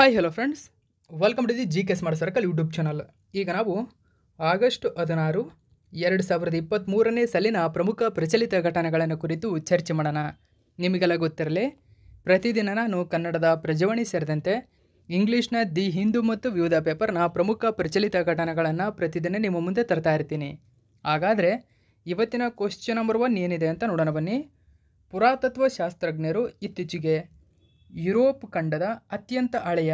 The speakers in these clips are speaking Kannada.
hi hello friends welcome to the G K smart circle YouTube channel ಈಗ ನಾವು ಆಗಸ್ಟ್ ಹದಿನಾರು ಎರಡು ಸಾವಿರದ ಇಪ್ಪತ್ತ್ಮೂರನೇ ಸಲಿನ ಪ್ರಮುಖ ಪ್ರಚಲಿತ ಘಟನೆಗಳನ್ನು ಕುರಿತು ಚರ್ಚೆ ಮಾಡೋಣ ನಿಮಗೆಲ್ಲ ಗೊತ್ತಿರಲಿ ಪ್ರತಿದಿನ ನಾನು ಕನ್ನಡದ ಪ್ರಜವಾಣಿ ಸೇರಿದಂತೆ ಇಂಗ್ಲೀಷ್ನ ದಿ ಹಿಂದೂ ಮತ್ತು ವಿವಿಧ ಪೇಪರ್ನ ಪ್ರಮುಖ ಪ್ರಚಲಿತ ಘಟನೆಗಳನ್ನು ಪ್ರತಿದಿನ ನಿಮ್ಮ ಮುಂದೆ ತರ್ತಾ ಇರ್ತೀನಿ ಹಾಗಾದರೆ ಇವತ್ತಿನ ಕ್ವಶನ್ ನಂಬರ್ ಒನ್ ಏನಿದೆ ಅಂತ ನೋಡೋಣ ಬನ್ನಿ ಪುರಾತತ್ವ ಶಾಸ್ತ್ರಜ್ಞರು ಇತ್ತೀಚೆಗೆ ಯುರೋಪ್ ಖಂಡದ ಅತ್ಯಂತ ಹಳೆಯ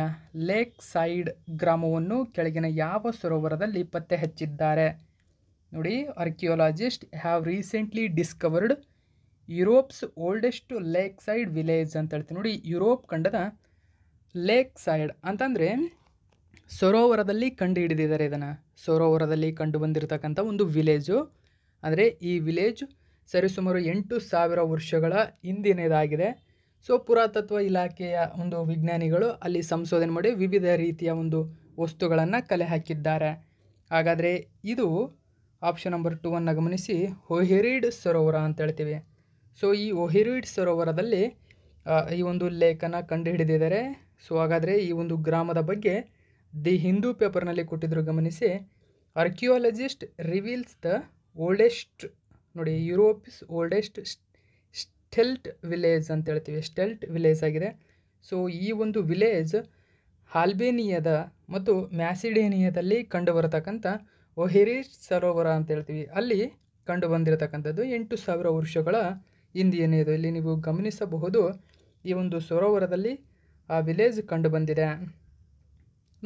ಲೇಕ್ ಸೈಡ್ ಗ್ರಾಮವನ್ನು ಕೆಳಗಿನ ಯಾವ ಸರೋವರದಲ್ಲಿ ಪತ್ತೆ ಹಚ್ಚಿದ್ದಾರೆ ನೋಡಿ archaeologist have recently discovered Europe's oldest lakeside village ಅಂತ ಹೇಳ್ತೀವಿ ನೋಡಿ ಯುರೋಪ್ ಖಂಡದ ಲೇಕ್ ಸೈಡ್ ಅಂತಂದರೆ ಸರೋವರದಲ್ಲಿ ಕಂಡು ಹಿಡಿದಿದ್ದಾರೆ ಇದನ್ನು ಸರೋವರದಲ್ಲಿ ಕಂಡು ಬಂದಿರತಕ್ಕಂಥ ಒಂದು ವಿಲೇಜು ಅಂದರೆ ಈ ವಿಲೇಜ್ ಸರಿಸುಮಾರು ಎಂಟು ಸಾವಿರ ವರ್ಷಗಳ ಹಿಂದಿನದಾಗಿದೆ ಸೊ ಪುರಾತತ್ವ ಇಲಾಖೆಯ ಒಂದು ವಿಜ್ಞಾನಿಗಳು ಅಲ್ಲಿ ಸಂಶೋಧನೆ ಮಾಡಿ ವಿವಿಧ ರೀತಿಯ ಒಂದು ವಸ್ತುಗಳನ್ನು ಕಲೆ ಹಾಕಿದ್ದಾರೆ ಹಾಗಾದರೆ ಇದು ಆಪ್ಷನ್ ನಂಬರ್ ಟು ಅನ್ನು ಗಮನಿಸಿ ಒಹಿರಿಡ್ ಸರೋವರ ಅಂತ ಹೇಳ್ತೀವಿ ಸೊ ಈ ಒಹಿರಿಡ್ ಸರೋವರದಲ್ಲಿ ಈ ಒಂದು ಲೇಖನ ಕಂಡುಹಿಡಿದಿದ್ದಾರೆ ಸೊ ಹಾಗಾದರೆ ಈ ಒಂದು ಗ್ರಾಮದ ಬಗ್ಗೆ ದಿ ಹಿಂದೂ ಪೇಪರ್ನಲ್ಲಿ ಕೊಟ್ಟಿದ್ರು ಗಮನಿಸಿ ಆರ್ಕಿಯಾಲಜಿಸ್ಟ್ ರಿವೀಲ್ಸ್ ದ ಓಲ್ಡೆಸ್ಟ್ ನೋಡಿ ಯುರೋಪ್ಸ್ ಓಲ್ಡೆಸ್ಟ್ ಸ್ಟೆಲ್ಟ್ ವಿಲೇಜ್ ಅಂತ ಹೇಳ್ತೀವಿ ಸ್ಟೆಲ್ಟ್ ವಿಲೇಜ್ ಆಗಿದೆ ಸೊ ಈ ಒಂದು ವಿಲೇಜ್ ಆಲ್ಬೇನಿಯಾದ ಮತ್ತು ಮ್ಯಾಸಿಡೇನಿಯಾದಲ್ಲಿ ಕಂಡುಬರತಕ್ಕಂಥ ಒಹಿರಿಡ್ ಸರೋವರ ಅಂತ ಹೇಳ್ತೀವಿ ಅಲ್ಲಿ ಕಂಡು ಬಂದಿರತಕ್ಕಂಥದ್ದು ಎಂಟು ಸಾವಿರ ವರ್ಷಗಳ ಇದು ಇಲ್ಲಿ ನೀವು ಗಮನಿಸಬಹುದು ಈ ಒಂದು ಸರೋವರದಲ್ಲಿ ಆ ವಿಲೇಜ್ ಕಂಡು ಬಂದಿದೆ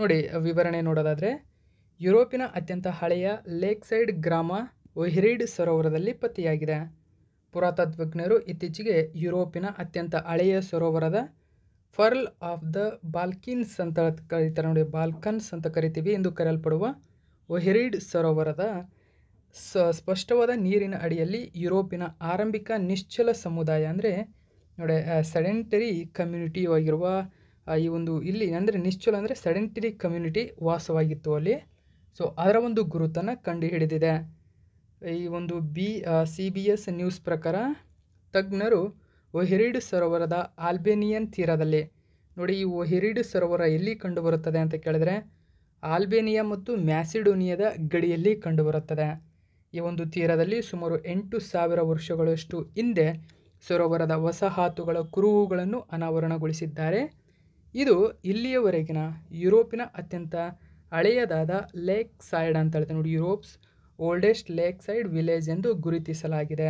ನೋಡಿ ವಿವರಣೆ ನೋಡೋದಾದರೆ ಯುರೋಪಿನ ಅತ್ಯಂತ ಹಳೆಯ ಲೇಕ್ ಸೈಡ್ ಗ್ರಾಮ ಒಹಿರಿಡ್ ಸರೋವರದಲ್ಲಿ ಪತ್ತೆಯಾಗಿದೆ ಪುರಾತತ್ವಜ್ಞರು ಇತ್ತೀಚೆಗೆ ಯುರೋಪಿನ ಅತ್ಯಂತ ಹಳೆಯ ಸರೋವರದ ಫರ್ಲ್ ಆಫ್ ದ ಬಾಲ್ಕಿನ್ಸ್ ಅಂತ ಕರೀತಾರೆ ನೋಡಿ ಬಾಲ್ಕನ್ಸ್ ಅಂತ ಕರಿತೀವಿ ಎಂದು ಕರೆಯಲ್ಪಡುವ ಒಹೆರಿಡ್ ಸರೋವರದ ಸ ಸ್ಪಷ್ಟವಾದ ನೀರಿನ ಅಡಿಯಲ್ಲಿ ಯುರೋಪಿನ ಆರಂಭಿಕ ನಿಶ್ಚಲ ಸಮುದಾಯ ಅಂದರೆ ನೋಡಿ ಸೆಡೆಂಟರಿ ಕಮ್ಯುನಿಟಿ ಆಗಿರುವ ಈ ಒಂದು ಇಲ್ಲಿ ಅಂದರೆ ನಿಶ್ಚಲ ಅಂದರೆ ಸೆಡೆಂಟರಿ ಕಮ್ಯುನಿಟಿ ವಾಸವಾಗಿತ್ತು ಅಲ್ಲಿ ಸೊ ಅದರ ಒಂದು ಗುರುತನ್ನು ಕಂಡುಹಿಡಿದಿದೆ ಈ ಒಂದು B C B S news ಪ್ರಕಾರ ತಜ್ಞರು ಒಹಿರಿಡ್ ಸರೋವರದ ಆಲ್ಬೇನಿಯನ್ ತೀರದಲ್ಲಿ ನೋಡಿ ಈ ಒಹಿರಿಡ್ ಸರೋವರ ಎಲ್ಲಿ ಕಂಡುಬರುತ್ತದೆ ಅಂತ ಕೇಳಿದ್ರೆ ಆಲ್ಬೇನಿಯಾ ಮತ್ತು ಮ್ಯಾಸಿಡೋನಿಯಾದ ಗಡಿಯಲ್ಲಿ ಕಂಡುಬರುತ್ತದೆ ಈ ಒಂದು ತೀರದಲ್ಲಿ ಸುಮಾರು ಎಂಟು ಸಾವಿರ ವರ್ಷಗಳಷ್ಟು ಹಿಂದೆ ಸರೋವರದ ವಸಾಹತುಗಳ ಕುರುಹುಗಳನ್ನು ಅನಾವರಣಗೊಳಿಸಿದ್ದಾರೆ ಇದು ಇಲ್ಲಿಯವರೆಗಿನ ಯುರೋಪಿನ ಅತ್ಯಂತ ಹಳೆಯದಾದ ಲೇಕ್ ಸೈಡ್ ಅಂತ ಹೇಳ್ತಾರೆ ನೋಡಿ Europe's oldest lakeside village ಎಂದು ಗುರುತಿಸಲಾಗಿದೆ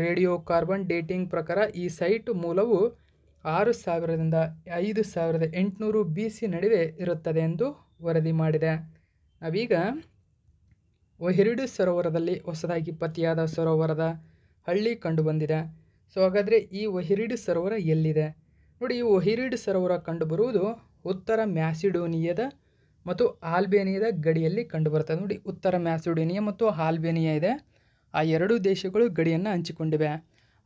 ರೇಡಿಯೋ ಕಾರ್ಬನ್ ಡೇಟಿಂಗ್ ಪ್ರಕಾರ ಈ ಸೈಟ್ ಮೂಲವು ಆರು ಸಾವಿರದಿಂದ ಐದು ಸಾವಿರದ ಎಂಟುನೂರು ಬಿ ಸಿ ನಡುವೆ ಇರುತ್ತದೆ ಎಂದು ವರದಿ ಮಾಡಿದೆ ನಾವೀಗ ಹಿರಿಡು ಸರೋವರದಲ್ಲಿ ಹೊಸದಾಗಿ ಪತಿಯಾದ ಸರೋವರದ ಹಳ್ಳಿ ಕಂಡುಬಂದಿದೆ ಸೊ ಹಾಗಾದರೆ ಈ ಒಹಿರಿಡು ಸರೋವರ ಎಲ್ಲಿದೆ ನೋಡಿ ಈ ಒಹಿರಿಡು ಸರೋವರ ಕಂಡುಬರುವುದು ಉತ್ತರ ಮ್ಯಾಸಿಡೋನಿಯದ ಮತ್ತು ಆಲ್ಬೇನಿಯಾದ ಗಡಿಯಲ್ಲಿ ಕಂಡುಬರುತ್ತದೆ ನೋಡಿ ಉತ್ತರ ಮ್ಯಾಸುಡೇನಿಯಾ ಮತ್ತು ಆಲ್ಬೇನಿಯಾ ಇದೆ ಆ ಎರಡೂ ದೇಶಗಳು ಗಡಿಯನ್ನು ಹಂಚಿಕೊಂಡಿವೆ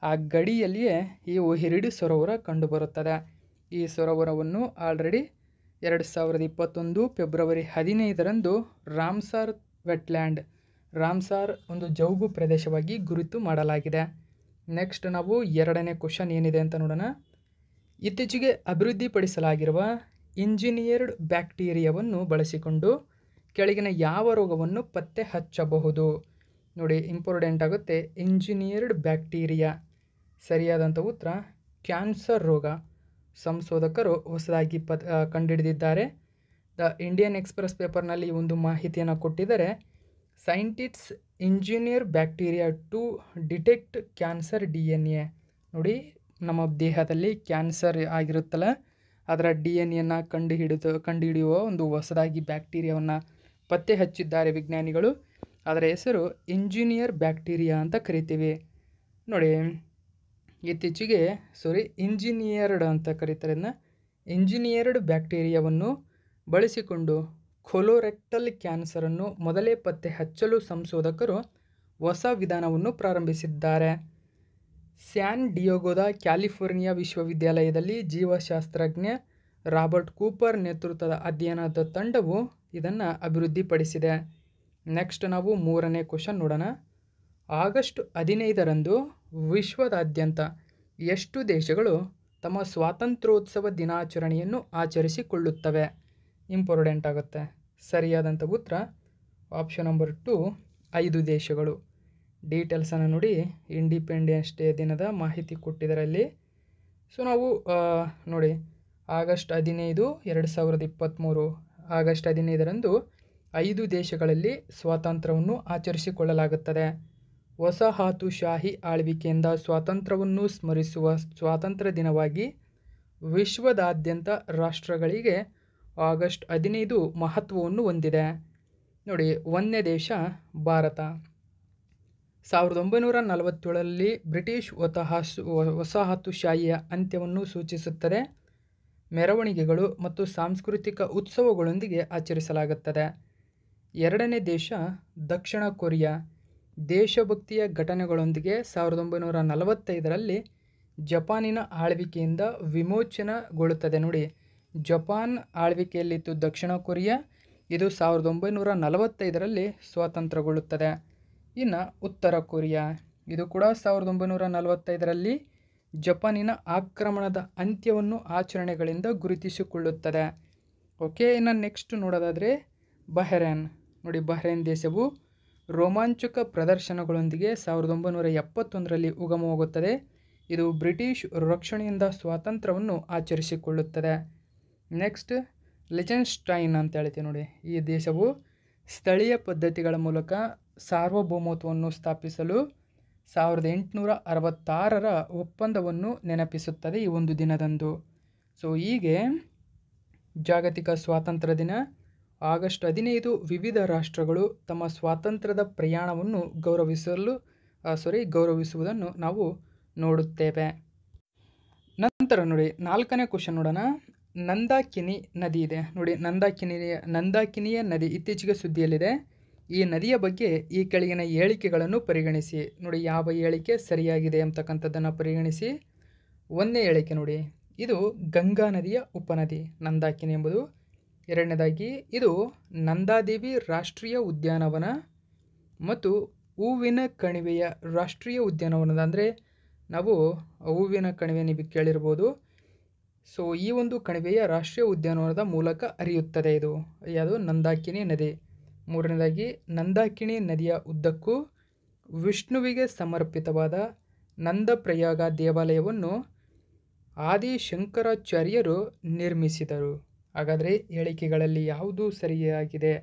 ಆ ಗಡಿಯಲ್ಲಿಯೇ ಈ ಒಹಿರಿಡಿ ಸರೋವರ ಕಂಡುಬರುತ್ತದೆ ಈ ಸರೋವರವನ್ನು ಆಲ್ರೆಡಿ ಎರಡು ಸಾವಿರದ ಇಪ್ಪತ್ತೊಂದು ಫೆಬ್ರವರಿ ಹದಿನೈದರಂದು ರಾಮ್ಸಾರ್ ವೆಟ್ಲ್ಯಾಂಡ್ ರಾಮ್ಸಾರ್ ಒಂದು ಜೌಗು ಪ್ರದೇಶವಾಗಿ ಗುರುತು ಮಾಡಲಾಗಿದೆ ನೆಕ್ಸ್ಟ್ ನಾವು ಎರಡನೇ ಕ್ವಶನ್ ಏನಿದೆ ಅಂತ ನೋಡೋಣ ಇತ್ತೀಚೆಗೆ ಅಭಿವೃದ್ಧಿಪಡಿಸಲಾಗಿರುವ ಇಂಜಿನಿಯರ್ಡ್ ಬ್ಯಾಕ್ಟೀರಿಯಾವನ್ನು ಬಳಸಿಕೊಂಡು ಕೆಳಗಿನ ಯಾವ ರೋಗವನ್ನು ಪತ್ತೆ ಹಚ್ಚಬಹುದು ನೋಡಿ ಇಂಪಾರ್ಟೆಂಟ್ ಆಗುತ್ತೆ ಇಂಜಿನಿಯರ್ಡ್ ಬ್ಯಾಕ್ಟೀರಿಯಾ ಸರಿಯಾದಂಥ ಉತ್ತರ ಕ್ಯಾನ್ಸರ್ ರೋಗ ಸಂಶೋಧಕರು ಹೊಸದಾಗಿ ಪತ್ ಕಂಡುಹಿಡಿದಿದ್ದಾರೆ ದ ಇಂಡಿಯನ್ ಎಕ್ಸ್ಪ್ರೆಸ್ ಪೇಪರ್ನಲ್ಲಿ ಒಂದು ಮಾಹಿತಿಯನ್ನು ಕೊಟ್ಟಿದ್ದಾರೆ scientists engineer bacteria to detect cancer D N A ನೋಡಿ ನಮ್ಮ ದೇಹದಲ್ಲಿ ಕ್ಯಾನ್ಸರ್ ಆಗಿರುತ್ತಲ್ಲ ಅದರ ಡಿ ಎನ್ ಎನ್ನು ಕಂಡು ಕಂಡುಹಿಡಿಯುವ ಒಂದು ಹೊಸದಾಗಿ ಬ್ಯಾಕ್ಟೀರಿಯಾವನ್ನು ಪತ್ತೆ ಹಚ್ಚಿದ್ದಾರೆ ವಿಜ್ಞಾನಿಗಳು ಅದರ ಹೆಸರು ಇಂಜಿನಿಯರ್ ಬ್ಯಾಕ್ಟೀರಿಯಾ ಅಂತ ಕರಿತೀವಿ ನೋಡಿ ಇತ್ತೀಚೆಗೆ ಸಾರಿ ಇಂಜಿನಿಯರ್ಡ್ ಅಂತ ಕರೀತಾರೆ ಇಂಜಿನಿಯರ್ಡ್ ಬ್ಯಾಕ್ಟೀರಿಯಾವನ್ನು ಬಳಸಿಕೊಂಡು ಕೊಲೊರೆಕ್ಟಲ್ ಕ್ಯಾನ್ಸರನ್ನು ಮೊದಲೇ ಪತ್ತೆ ಹಚ್ಚಲು ಸಂಶೋಧಕರು ಹೊಸ ವಿಧಾನವನ್ನು ಪ್ರಾರಂಭಿಸಿದ್ದಾರೆ ಸ್ಯಾನ್ ಡಿಯೋಗೋದ ಕ್ಯಾಲಿಫೋರ್ನಿಯಾ ವಿಶ್ವವಿದ್ಯಾಲಯದಲ್ಲಿ ಜೀವಶಾಸ್ತ್ರಜ್ಞ ರಾಬರ್ಟ್ ಕೂಪರ್ ನೇತೃತ್ವದ ಅಧ್ಯಯನದ ತಂಡವು ಇದನ್ನು ಅಭಿವೃದ್ಧಿಪಡಿಸಿದೆ ನೆಕ್ಸ್ಟ್ ನಾವು ಮೂರನೇ ಕ್ವಶನ್ ನೋಡೋಣ ಆಗಸ್ಟ್ ಹದಿನೈದರಂದು ವಿಶ್ವದಾದ್ಯಂತ ಎಷ್ಟು ದೇಶಗಳು ತಮ್ಮ ಸ್ವಾತಂತ್ರ್ಯೋತ್ಸವ ದಿನಾಚರಣೆಯನ್ನು ಆಚರಿಸಿಕೊಳ್ಳುತ್ತವೆ ಇಂಪಾರ್ಟೆಂಟ್ ಆಗುತ್ತೆ ಸರಿಯಾದಂಥ ಉತ್ತರ ಆಪ್ಷನ್ ನಂಬರ್ ಟು ಐದು ದೇಶಗಳು ಡೀಟೇಲ್ಸನ್ನು ನೋಡಿ ಇಂಡಿಪೆಂಡೆನ್ಸ್ ಡೇ ದಿನದ ಮಾಹಿತಿ ಕೊಟ್ಟಿದ್ದರಲ್ಲಿ ಸೊ ನಾವು ನೋಡಿ ಆಗಸ್ಟ್ ಹದಿನೈದು ಎರಡು ಸಾವಿರದ ಇಪ್ಪತ್ತ್ಮೂರು ಆಗಸ್ಟ್ ಹದಿನೈದರಂದು ಐದು ದೇಶಗಳಲ್ಲಿ ಸ್ವಾತಂತ್ರ್ಯವನ್ನು ಆಚರಿಸಿಕೊಳ್ಳಲಾಗುತ್ತದೆ ವಸಾಹತುಶಾಹಿ ಆಳ್ವಿಕೆಯಿಂದ ಸ್ವಾತಂತ್ರ್ಯವನ್ನು ಸ್ಮರಿಸುವ ಸ್ವಾತಂತ್ರ್ಯ ದಿನವಾಗಿ ವಿಶ್ವದಾದ್ಯಂತ ರಾಷ್ಟ್ರಗಳಿಗೆ ಆಗಸ್ಟ್ ಹದಿನೈದು ಮಹತ್ವವನ್ನು ಹೊಂದಿದೆ ನೋಡಿ ಒಂದನೇ ದೇಶ ಭಾರತ ಸಾವಿರದ ಒಂಬೈನೂರ ನಲವತ್ತೇಳರಲ್ಲಿ ಬ್ರಿಟಿಷ್ ಒತಹಾಸು ವಸಾಹತುಶಾಹಿಯ ಅಂತ್ಯವನ್ನು ಸೂಚಿಸುತ್ತದೆ ಮೆರವಣಿಗೆಗಳು ಮತ್ತು ಸಾಂಸ್ಕೃತಿಕ ಉತ್ಸವಗಳೊಂದಿಗೆ ಆಚರಿಸಲಾಗುತ್ತದೆ ಎರಡನೇ ದೇಶ ದಕ್ಷಿಣ ಕೊರಿಯಾ ದೇಶಭಕ್ತಿಯ ಘಟನೆಗಳೊಂದಿಗೆ ಸಾವಿರದ ಒಂಬೈನೂರ ನಲವತ್ತೈದರಲ್ಲಿ ಜಪಾನಿನ ಆಳ್ವಿಕೆಯಿಂದ ವಿಮೋಚನೆಗೊಳ್ಳುತ್ತದೆ ನೋಡಿ ಜಪಾನ್ ಆಳ್ವಿಕೆಯಲ್ಲಿತ್ತು ದಕ್ಷಿಣ ಕೊರಿಯಾ ಇದು ಸಾವಿರದ ಒಂಬೈನೂರ ನಲವತ್ತೈದರಲ್ಲಿ ಸ್ವಾತಂತ್ರ್ಯಗೊಳ್ಳುತ್ತದೆ ಇನ್ನು ಉತ್ತರ ಕೊರಿಯಾ ಇದು ಕೂಡ ಸಾವಿರದ ಒಂಬೈನೂರ ನಲವತ್ತೈದರಲ್ಲಿ ಜಪಾನಿನ ಆಕ್ರಮಣದ ಅಂತ್ಯವನ್ನು ಆಚರಣೆಗಳಿಂದ ಗುರುತಿಸಿಕೊಳ್ಳುತ್ತದೆ ಓಕೆ ಇನ್ನು ನೆಕ್ಸ್ಟ್ ನೋಡೋದಾದರೆ ಬಹರೇನ್ ನೋಡಿ ಬಹರೇನ್ ದೇಶವು ರೋಮಾಂಚಕ ಪ್ರದರ್ಶನಗಳೊಂದಿಗೆ ಸಾವಿರದ ಒಂಬೈನೂರ ಎಪ್ಪತ್ತೊಂದರಲ್ಲಿ ಉಗಮವಾಗುತ್ತದೆ ಇದು ಬ್ರಿಟಿಷ್ ರಕ್ಷಣೆಯಿಂದ ಸ್ವಾತಂತ್ರ್ಯವನ್ನು ಆಚರಿಸಿಕೊಳ್ಳುತ್ತದೆ ನೆಕ್ಸ್ಟ್ ಲೆಜೆನ್ಸ್ಟೈನ್ ಅಂತ ಹೇಳ್ತೀವಿ ನೋಡಿ ಈ ದೇಶವು ಸ್ಥಳೀಯ ಪದ್ಧತಿಗಳ ಮೂಲಕ ಸಾರ್ವಭೌಮತ್ವವನ್ನು ಸ್ಥಾಪಿಸಲು ಸಾವಿರದ ಎಂಟುನೂರ ಅರವತ್ತಾರರ ಒಪ್ಪಂದವನ್ನು ನೆನಪಿಸುತ್ತದೆ ಈ ಒಂದು ದಿನದಂದು ಸೊ ಹೀಗೆ ಜಾಗತಿಕ ಸ್ವಾತಂತ್ರ್ಯ ದಿನ ಆಗಸ್ಟ್ ಹದಿನೈದು ವಿವಿಧ ರಾಷ್ಟ್ರಗಳು ತಮ್ಮ ಸ್ವಾತಂತ್ರ್ಯದ ಪ್ರಯಾಣವನ್ನು ಗೌರವಿಸಲು ಸಾರಿ ಗೌರವಿಸುವುದನ್ನು ನಾವು ನೋಡುತ್ತೇವೆ ನಂತರ ನೋಡಿ ನಾಲ್ಕನೇ ಕ್ವಶನ್ ನೋಡೋಣ ನಂದಾಕಿನಿ ನದಿ ಇದೆ ನೋಡಿ ನಂದಾಕಿನಿಯ ನಂದಾಕಿನಿಯ ನದಿ ಇತ್ತೀಚೆಗೆ ಸುದ್ದಿಯಲ್ಲಿದೆ ಈ ನದಿಯ ಬಗ್ಗೆ ಈ ಕೆಳಗಿನ ಹೇಳಿಕೆಗಳನ್ನು ಪರಿಗಣಿಸಿ ನೋಡಿ ಯಾವ ಹೇಳಿಕೆ ಸರಿಯಾಗಿದೆ ಅಂತಕ್ಕಂಥದ್ದನ್ನು ಪರಿಗಣಿಸಿ ಒಂದನೇ ಹೇಳಿಕೆ ನೋಡಿ ಇದು ಗಂಗಾ ನದಿಯ ಉಪನದಿ ನಂದಾಕಿನಿ ಎಂಬುದು ಎರಡನೇದಾಗಿ ಇದು ನಂದಾದೇವಿ ರಾಷ್ಟ್ರೀಯ ಉದ್ಯಾನವನ ಮತ್ತು ಹೂವಿನ ಕಣಿವೆಯ ರಾಷ್ಟ್ರೀಯ ಉದ್ಯಾನವನದ ಅಂದರೆ ನಾವು ಹೂವಿನ ಕಣಿವೆ ನೀವು ಕೇಳಿರ್ಬೋದು ಸೊ ಈ ಒಂದು ಕಣಿವೆಯ ರಾಷ್ಟ್ರೀಯ ಉದ್ಯಾನವನದ ಮೂಲಕ ಅರಿಯುತ್ತದೆ ಇದು ಯಾವುದು ನಂದಾಕಿನಿ ನದಿ ಮೂರನೇದಾಗಿ ನಂದಾಕಿಣಿ ನದಿಯ ಉದ್ದಕ್ಕೂ ವಿಷ್ಣುವಿಗೆ ಸಮರ್ಪಿತವಾದ ನಂದಪ್ರಯಾಗ ದೇವಾಲಯವನ್ನು ಆದಿಶಂಕರಾಚಾರ್ಯರು ನಿರ್ಮಿಸಿದರು ಹಾಗಾದರೆ ಹೇಳಿಕೆಗಳಲ್ಲಿ ಯಾವುದು ಸರಿಯಾಗಿದೆ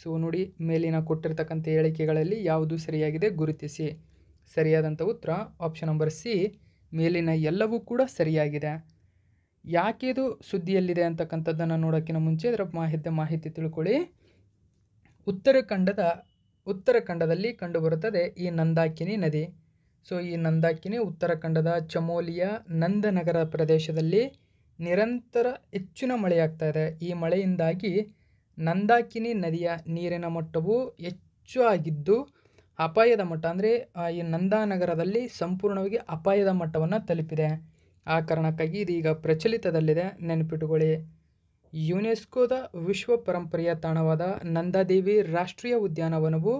ಸೊ ನೋಡಿ ಮೇಲಿನ ಕೊಟ್ಟಿರ್ತಕ್ಕಂಥ ಹೇಳಿಕೆಗಳಲ್ಲಿ ಯಾವುದು ಸರಿಯಾಗಿದೆ ಗುರುತಿಸಿ ಸರಿಯಾದಂಥ ಉತ್ತರ ಆಪ್ಷನ್ ನಂಬರ್ ಸಿ ಮೇಲಿನ ಎಲ್ಲವೂ ಕೂಡ ಸರಿಯಾಗಿದೆ ಯಾಕೆ ಇದು ಸುದ್ದಿಯಲ್ಲಿದೆ ಅಂತಕ್ಕಂಥದ್ದನ್ನು ನೋಡೋಕ್ಕಿಂತ ಮುಂಚೆ ಇದರ ಮಾಹಿತಿ ಮಾಹಿತಿ ತಿಳ್ಕೊಳ್ಳಿ ಉತ್ತರಾಖಂಡದ ಉತ್ತರಾಖಂಡದಲ್ಲಿ ಕಂಡುಬರುತ್ತದೆ ಈ ನಂದಾಕಿನಿ ನದಿ ಸೊ ಈ ನಂದಾಕಿನಿ ಉತ್ತರಾಖಂಡದ ಚಮೋಲಿಯ ನಂದನಗರ ಪ್ರದೇಶದಲ್ಲಿ ನಿರಂತರ ಹೆಚ್ಚಿನ ಮಳೆಯಾಗ್ತಾ ಇದೆ ಈ ಮಳೆಯಿಂದಾಗಿ ನಂದಾಕಿನಿ ನದಿಯ ನೀರಿನ ಮಟ್ಟವು ಹೆಚ್ಚು ಆಗಿದ್ದು ಅಪಾಯದ ಮಟ್ಟ ಅಂದರೆ ಈ ನಂದಾನಗರದಲ್ಲಿ ಸಂಪೂರ್ಣವಾಗಿ ಅಪಾಯದ ಮಟ್ಟವನ್ನು ತಲುಪಿದೆ ಆ ಕಾರಣಕ್ಕಾಗಿ ಇದೀಗ ಪ್ರಚಲಿತದಲ್ಲಿದೆ ನೆನಪಿಟ್ಟುಕೊಳ್ಳಿ ಯುನೆಸ್ಕೋದ ವಿಶ್ವ ಪರಂಪರೆಯ ತಾಣವಾದ ನಂದಾದೇವಿ ರಾಷ್ಟ್ರೀಯ ಉದ್ಯಾನವನವು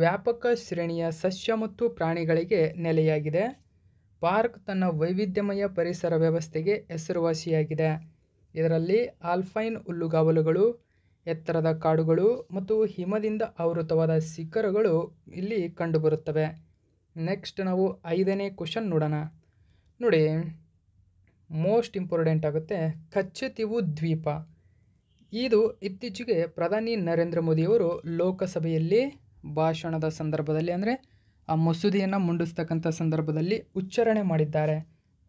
ವ್ಯಾಪಕ ಶ್ರೇಣಿಯ ಸಸ್ಯ ಮತ್ತು ಪ್ರಾಣಿಗಳಿಗೆ ನೆಲೆಯಾಗಿದೆ ಪಾರ್ಕ್ ತನ್ನ ವೈವಿಧ್ಯಮಯ ಪರಿಸರ ವ್ಯವಸ್ಥೆಗೆ ಹೆಸರುವಾಸಿಯಾಗಿದೆ ಇದರಲ್ಲಿ ಆಲ್ಫೈನ್ ಹುಲ್ಲುಗಾವಲುಗಳು ಎತ್ತರದ ಕಾಡುಗಳು ಮತ್ತು ಹಿಮದಿಂದ ಆವೃತವಾದ ಶಿಖರಗಳು ಇಲ್ಲಿ ಕಂಡುಬರುತ್ತವೆ ನೆಕ್ಸ್ಟ್ ನಾವು ಐದನೇ ಕ್ವಶನ್ ನೋಡೋಣ ನೋಡಿ ಮೋಸ್ಟ್ ಇಂಪಾರ್ಟೆಂಟ್ ಆಗುತ್ತೆ ಕಚ್ಚೆತಿವು ದ್ವೀಪ ಇದು ಇತ್ತೀಚೆಗೆ ಪ್ರಧಾನಿ ನರೇಂದ್ರ ಮೋದಿಯವರು ಲೋಕಸಭೆಯಲ್ಲಿ ಭಾಷಣದ ಸಂದರ್ಭದಲ್ಲಿ ಅಂದರೆ ಆ ಮಸೂದೆಯನ್ನು ಮುಂಡಿಸ್ತಕ್ಕಂಥ ಸಂದರ್ಭದಲ್ಲಿ ಉಚ್ಚಾರಣೆ ಮಾಡಿದ್ದಾರೆ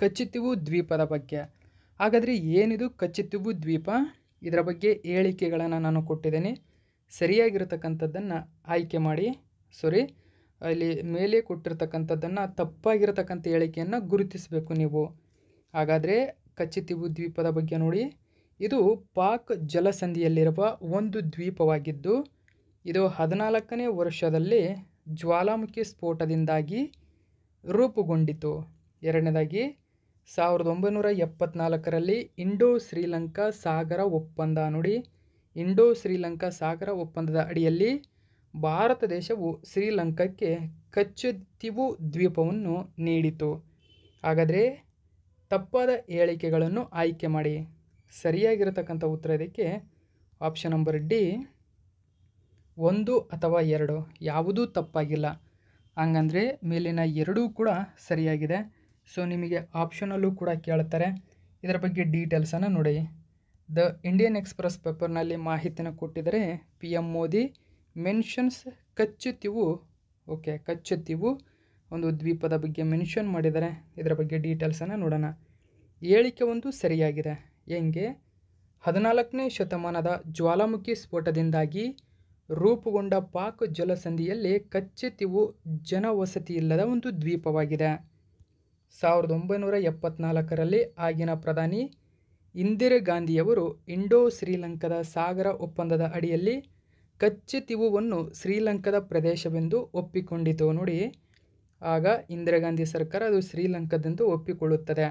ಕಚ್ಚೆತಿವು ದ್ವೀಪದ ಬಗ್ಗೆ ಹಾಗಾದರೆ ಏನಿದು ಕಚ್ಚೆತಿವು ದ್ವೀಪ ಇದರ ಬಗ್ಗೆ ಹೇಳಿಕೆಗಳನ್ನು ನಾನು ಕೊಟ್ಟಿದ್ದೇನೆ ಸರಿಯಾಗಿರತಕ್ಕಂಥದ್ದನ್ನು ಆಯ್ಕೆ ಮಾಡಿ ಸಾರಿ ಅಲ್ಲಿ ಮೇಲೆ ಕೊಟ್ಟಿರ್ತಕ್ಕಂಥದ್ದನ್ನು ತಪ್ಪಾಗಿರತಕ್ಕಂಥ ಹೇಳಿಕೆಯನ್ನು ಗುರುತಿಸಬೇಕು ನೀವು ಹಾಗಾದರೆ ಕಚ್ಚಿತಿವು ದ್ವೀಪದ ಬಗ್ಗೆ ನೋಡಿ ಇದು ಪಾಕ್ ಜಲಸಂಧಿಯಲ್ಲಿರುವ ಒಂದು ದ್ವೀಪವಾಗಿದ್ದು ಇದು ಹದಿನಾಲ್ಕನೇ ವರ್ಷದಲ್ಲಿ ಜ್ವಾಲಾಮುಖಿ ಸ್ಫೋಟದಿಂದಾಗಿ ರೂಪುಗೊಂಡಿತು ಎರಡನೇದಾಗಿ ಸಾವಿರದ ಒಂಬೈನೂರ ಎಪ್ಪತ್ನಾಲ್ಕರಲ್ಲಿ ಇಂಡೋ ಶ್ರೀಲಂಕಾ ಸಾಗರ ಒಪ್ಪಂದ ನೋಡಿ ಇಂಡೋ ಶ್ರೀಲಂಕಾ ಸಾಗರ ಒಪ್ಪಂದದ ಅಡಿಯಲ್ಲಿ ಭಾರತ ದೇಶವು ಶ್ರೀಲಂಕಾಕ್ಕೆ ಕಚ್ಚತಿವು ದ್ವೀಪವನ್ನು ನೀಡಿತು ಹಾಗಾದರೆ ತಪ್ಪಾದ ಹೇಳಿಕೆಗಳನ್ನು ಆಯ್ಕೆ ಮಾಡಿ ಸರಿಯಾಗಿರತಕ್ಕಂಥ ಉತ್ತರ ಇದಕ್ಕೆ ಆಪ್ಷನ್ ನಂಬರ್ ಡಿ ಒಂದು ಅಥವಾ ಎರಡು ಯಾವುದೂ ತಪ್ಪಾಗಿಲ್ಲ ಹಂಗಂದರೆ ಮೇಲಿನ ಎರಡೂ ಕೂಡ ಸರಿಯಾಗಿದೆ ಸೊ ನಿಮಗೆ ಆಪ್ಷನಲ್ಲೂ ಕೂಡ ಕೇಳ್ತಾರೆ ಇದರ ಬಗ್ಗೆ ಡೀಟೇಲ್ಸನ್ನು ನೋಡಿ ದ ಇಂಡಿಯನ್ ಎಕ್ಸ್ಪ್ರೆಸ್ ಪೇಪರ್ನಲ್ಲಿ ಮಾಹಿತಿನ ಕೊಟ್ಟಿದ್ದರೆ P M Modi mentions Katchatheevu okay Katchatheevu ಒಂದು ದ್ವೀಪದ ಬಗ್ಗೆ ಮೆನ್ಷನ್ ಮಾಡಿದ್ದಾರೆ ಇದರ ಬಗ್ಗೆ ಡೀಟೇಲ್ಸನ್ನು ನೋಡೋಣ ಹೇಳಿಕೆ ಒಂದು ಸರಿಯಾಗಿದೆ ಹೆಂಗೆ ಹದಿನಾಲ್ಕನೇ ಶತಮಾನದ ಜ್ವಾಲಾಮುಖಿ ಸ್ಫೋಟದಿಂದಾಗಿ ರೂಪುಗೊಂಡ ಪಾಕ್ ಜಲಸಂಧಿಯಲ್ಲಿ ಕಚ್ಚೆತಿವು ಜನವಸತಿ ಇಲ್ಲದ ಒಂದು ದ್ವೀಪವಾಗಿದೆ ಸಾವಿರದ ಒಂಬೈನೂರ ಎಪ್ಪತ್ನಾಲ್ಕರಲ್ಲಿ ಆಗಿನ ಪ್ರಧಾನಿ ಇಂದಿರಾ ಗಾಂಧಿಯವರು ಇಂಡೋ ಶ್ರೀಲಂಕಾದ ಸಾಗರ ಒಪ್ಪಂದದ ಅಡಿಯಲ್ಲಿ ಕಚ್ಚೆತಿವುವನ್ನು ಶ್ರೀಲಂಕಾದ ಪ್ರದೇಶವೆಂದು ಒಪ್ಪಿಕೊಂಡಿತು ನೋಡಿ ಆಗ ಇಂದಿರಾ ಗಾಂಧಿ ಸರ್ಕಾರ ಅದು ಶ್ರೀಲಂಕಾದಂದು ಒಪ್ಪಿಕೊಳ್ಳುತ್ತದೆ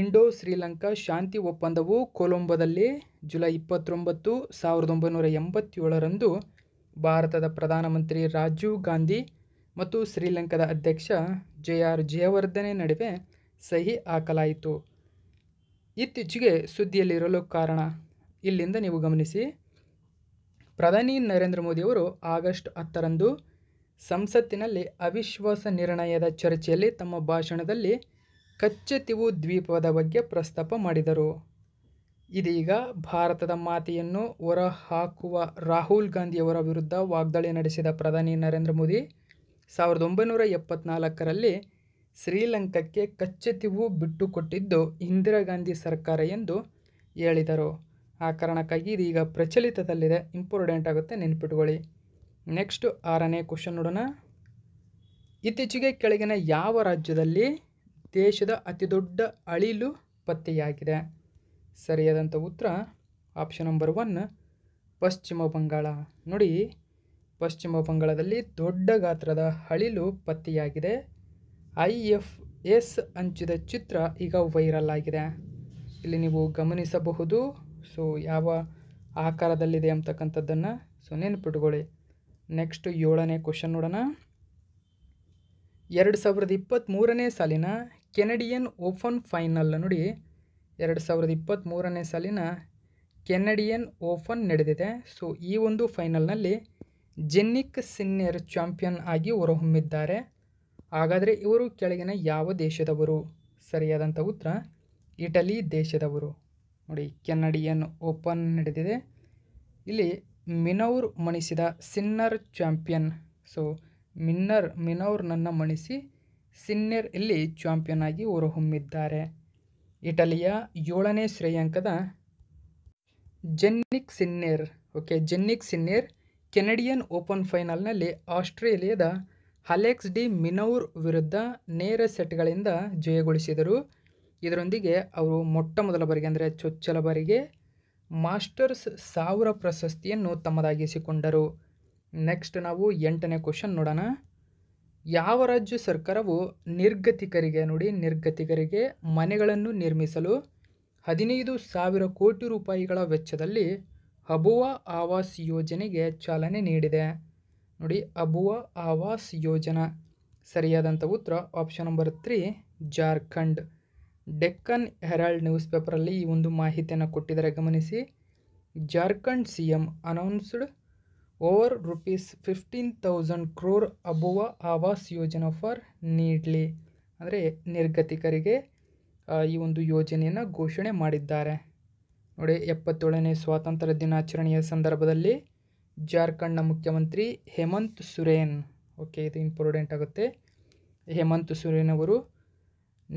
ಇಂಡೋ ಶ್ರೀಲಂಕಾ ಶಾಂತಿ ಒಪ್ಪಂದವು ಕೊಲಂಬೋದಲ್ಲಿ ಜುಲೈ ಇಪ್ಪತ್ತೊಂಬತ್ತು ಸಾವಿರದ ಒಂಬೈನೂರ ಎಂಬತ್ತೇಳರಂದು ಭಾರತದ ಪ್ರಧಾನಮಂತ್ರಿ ರಾಜೀವ್ ಗಾಂಧಿ ಮತ್ತು ಶ್ರೀಲಂಕಾದ ಅಧ್ಯಕ್ಷ ಜೆ ಆರ್ ಜಯವರ್ಧನೆ ನಡುವೆ ಸಹಿ ಹಾಕಲಾಯಿತು ಇತ್ತೀಚೆಗೆ ಸುದ್ದಿಯಲ್ಲಿರಲು ಕಾರಣ ಇಲ್ಲಿಂದ ನೀವು ಗಮನಿಸಿ ಪ್ರಧಾನಿ ನರೇಂದ್ರ ಮೋದಿಯವರು ಆಗಸ್ಟ್ ಹತ್ತರಂದು ಸಂಸತ್ತಿನಲ್ಲಿ ಅವಿಶ್ವಾಸ ನಿರ್ಣಯದ ಚರ್ಚೆಯಲ್ಲಿ ತಮ್ಮ ಭಾಷಣದಲ್ಲಿ ಕಚ್ಚೆತಿವು ದ್ವೀಪದ ಬಗ್ಗೆ ಪ್ರಸ್ತಾಪ ಮಾಡಿದರು ಇದೀಗ ಭಾರತದ ಮಾತೆಯನ್ನು ಹೊರಹಾಕುವ ರಾಹುಲ್ ಗಾಂಧಿಯವರ ವಿರುದ್ಧ ವಾಗ್ದಾಳಿ ನಡೆಸಿದ ಪ್ರಧಾನಿ ನರೇಂದ್ರ ಮೋದಿ ಸಾವಿರದ ಒಂಬೈನೂರ ಎಪ್ಪತ್ನಾಲ್ಕರಲ್ಲಿ ಶ್ರೀಲಂಕಾಕ್ಕೆ ಕಚ್ಚೆತಿವು ಬಿಟ್ಟುಕೊಟ್ಟಿದ್ದು ಇಂದಿರಾ ಗಾಂಧಿ ಸರ್ಕಾರ ಎಂದು ಹೇಳಿದರು ಆ ಕಾರಣಕ್ಕಾಗಿ ಇದೀಗ ಪ್ರಚಲಿತದಲ್ಲಿದೆ ಇಂಪಾರ್ಟೆಂಟ್ ಆಗುತ್ತೆ ನೆನ್ಪಿಟ್ಕೊಳ್ಳಿ ನೆಕ್ಸ್ಟ್ ಆರನೇ ಕ್ವಶನ್ ನೋಡೋಣ ಇತ್ತೀಚೆಗೆ ಕೆಳಗಿನ ಯಾವ ರಾಜ್ಯದಲ್ಲಿ ದೇಶದ ಅತಿದೊಡ್ಡ ಅಳಿಲು ಪತ್ತೆಯಾಗಿದೆ ಸರಿಯಾದಂಥ ಉತ್ತರ ಆಪ್ಷನ್ ನಂಬರ್ ಒನ್ ಪಶ್ಚಿಮ ಬಂಗಾಳ ನೋಡಿ ಪಶ್ಚಿಮ ಬಂಗಾಳದಲ್ಲಿ ದೊಡ್ಡ ಗಾತ್ರದ ಅಳಿಲು ಪತ್ತೆಯಾಗಿದೆ ಐ ಎಫ್ ಎಸ್ ಹಂಚಿದ ಚಿತ್ರ ಈಗ ವೈರಲ್ ಆಗಿದೆ ಇಲ್ಲಿ ನೀವು ಗಮನಿಸಬಹುದು ಸೊ ಯಾವ ಆಕಾರದಲ್ಲಿದೆ ಅಂತಕ್ಕಂಥದ್ದನ್ನು ಸೊ ನೆನ್ಪಿಟ್ಕೊಳ್ಳಿ ನೆಕ್ಸ್ಟ್ ಏಳನೇ ಕ್ವಶನ್ ನೋಡೋಣ ಎರಡು ಸಾವಿರದ ಇಪ್ಪತ್ತ್ಮೂರನೇ ಸಾಲಿನ ಕೆನಡಿಯನ್ ಓಪನ್ ಫೈನಲ್ ನೋಡಿ ಎರಡು ಸಾವಿರದ ಇಪ್ಪತ್ತ್ಮೂರನೇ ಸಾಲಿನ ಕೆನಡಿಯನ್ ಓಪನ್ ನಡೆದಿದೆ ಸೊ ಈ ಒಂದು ಫೈನಲ್ನಲ್ಲಿ ಜೆನ್ನಿಕ್ ಸಿನ್ನಿಯರ್ ಚಾಂಪಿಯನ್ ಆಗಿ ಹೊರಹೊಮ್ಮಿದ್ದಾರೆ ಹಾಗಾದರೆ ಇವರು ಕೆಳಗಿನ ಯಾವ ದೇಶದವರು ಸರಿಯಾದಂಥ ಉತ್ತರ ಇಟಲಿ ದೇಶದವರು ನೋಡಿ ಕೆನಡಿಯನ್ ಓಪನ್ ನಡೆದಿದೆ ಇಲ್ಲಿ ಮಿನೌರ್ ಮಣಿಸಿದ ಸಿನ್ನರ್ ಚಾಂಪಿಯನ್ ಸೊ ಮಿನ್ನರ್ ಮಿನೌರ್ನನ್ನು ಮಣಿಸಿ ಸಿನ್ನೆರ್ ಇಲ್ಲಿ ಚಾಂಪಿಯನ್ ಆಗಿ ಹೊರಹೊಮ್ಮಿದ್ದಾರೆ ಇಟಲಿಯ ಏಳನೇ ಶ್ರೇಯಾಂಕದ Jannik Sinner okay Jannik Sinner Canadian Open ಫೈನಲ್ನಲ್ಲಿ ಆಸ್ಟ್ರೇಲಿಯಾದ ಅಲೆಕ್ಸ್ ಡಿ ಮಿನೌರ್ ವಿರುದ್ಧ ನೇರ ಸೆಟ್ಗಳಿಂದ ಜಯಗೊಳಿಸಿದರು ಇದರೊಂದಿಗೆ ಅವರು ಮೊಟ್ಟ ಮೊದಲ ಬಾರಿಗೆ ಅಂದರೆ ಚೊಚ್ಚಲ ಬಾರಿಗೆ ಮಾಸ್ಟರ್ಸ್ ಸಾವಿರ ಪ್ರಶಸ್ತಿಯನ್ನು ತಮ್ಮದಾಗಿಸಿಕೊಂಡರು ನೆಕ್ಸ್ಟ್ ನಾವು ಎಂಟನೇ ಕ್ವಶನ್ ನೋಡೋಣ ಯಾವ ರಾಜ್ಯ ಸರ್ಕಾರವು ನಿರ್ಗತಿಕರಿಗೆ ನೋಡಿ ನಿರ್ಗತಿಕರಿಗೆ ಮನೆಗಳನ್ನು ನಿರ್ಮಿಸಲು ಹದಿನೈದು ಸಾವಿರ ಕೋಟಿ ರೂಪಾಯಿಗಳ ವೆಚ್ಚದಲ್ಲಿ ಅಬುವ ಆವಾಸ್ ಯೋಜನೆಗೆ ಚಾಲನೆ ನೀಡಿದೆ ನೋಡಿ ಅಬುವ ಆವಾಸ್ ಯೋಜನಾ ಸರಿಯಾದಂಥ ಉತ್ತರ option number three Jharkhand Deccan Herald news ಪೇಪರಲ್ಲಿ ಈ ಒಂದು ಮಾಹಿತಿಯನ್ನು ಕೊಟ್ಟಿದ್ದಾರೆ ಗಮನಿಸಿ Jharkhand C M announced over rupees fifteen thousand crore Abua Awas Yojana for ನೀಡ್ಲಿ ಅಂದರೆ ನಿರ್ಗತಿಕರಿಗೆ ಈ ಒಂದು ಯೋಜನೆಯನ್ನು ಘೋಷಣೆ ಮಾಡಿದ್ದಾರೆ ನೋಡಿ ಎಪ್ಪತ್ತೇಳನೇ ಸ್ವಾತಂತ್ರ್ಯ ದಿನಾಚರಣೆಯ ಸಂದರ್ಭದಲ್ಲಿ ಜಾರ್ಖಂಡ್ನ ಮುಖ್ಯಮಂತ್ರಿ ಹೇಮಂತ್ ಸುರೇನ್ ಓಕೆ ಇದು ಇಂಪಾರ್ಟೆಂಟ್ ಆಗುತ್ತೆ ಹೇಮಂತ್ ಸುರೇನ್ ಅವರು